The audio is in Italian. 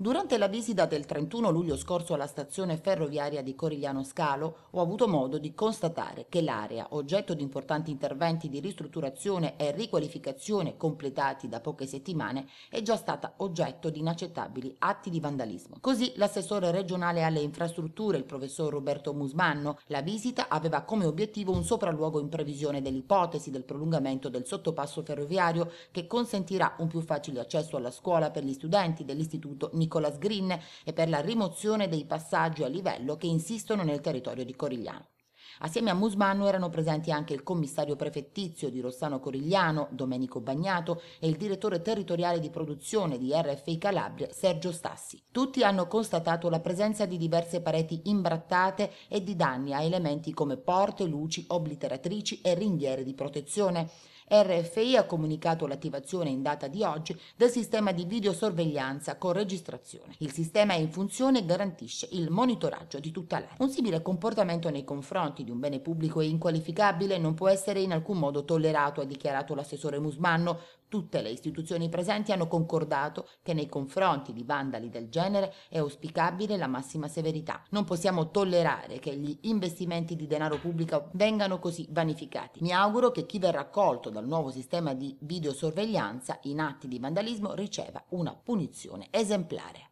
Durante la visita del 31 luglio scorso alla stazione ferroviaria di Corigliano Scalo ho avuto modo di constatare che l'area, oggetto di importanti interventi di ristrutturazione e riqualificazione completati da poche settimane, è già stata oggetto di inaccettabili atti di vandalismo. Così l'assessore regionale alle infrastrutture, il professor Roberto Musmanno, la visita aveva come obiettivo un sopralluogo in previsione dell'ipotesi del prolungamento del sottopasso ferroviario che consentirà un più facile accesso alla scuola per gli studenti dell'istituto Nicolò Nicholas Green e per la rimozione dei passaggi a livello che insistono nel territorio di Corigliano. Assieme a Musmanno erano presenti anche il commissario prefettizio di Rossano Corigliano, Domenico Bagnato, e il direttore territoriale di produzione di RFI Calabria, Sergio Stassi. Tutti hanno constatato la presenza di diverse pareti imbrattate e di danni a elementi come porte, luci, obliteratrici e ringhiere di protezione. RFI ha comunicato l'attivazione in data di oggi del sistema di videosorveglianza con registrazione. Il sistema è in funzione e garantisce il monitoraggio di tutta l'area. Un simile comportamento nei confronti di un bene pubblico e inqualificabile non può essere in alcun modo tollerato, ha dichiarato l'assessore Musmanno, Tutte le istituzioni presenti hanno concordato che nei confronti di vandali del genere è auspicabile la massima severità. Non possiamo tollerare che gli investimenti di denaro pubblico vengano così vanificati. Mi auguro che chi verrà colto al nuovo sistema di videosorveglianza in atti di vandalismo riceva una punizione esemplare.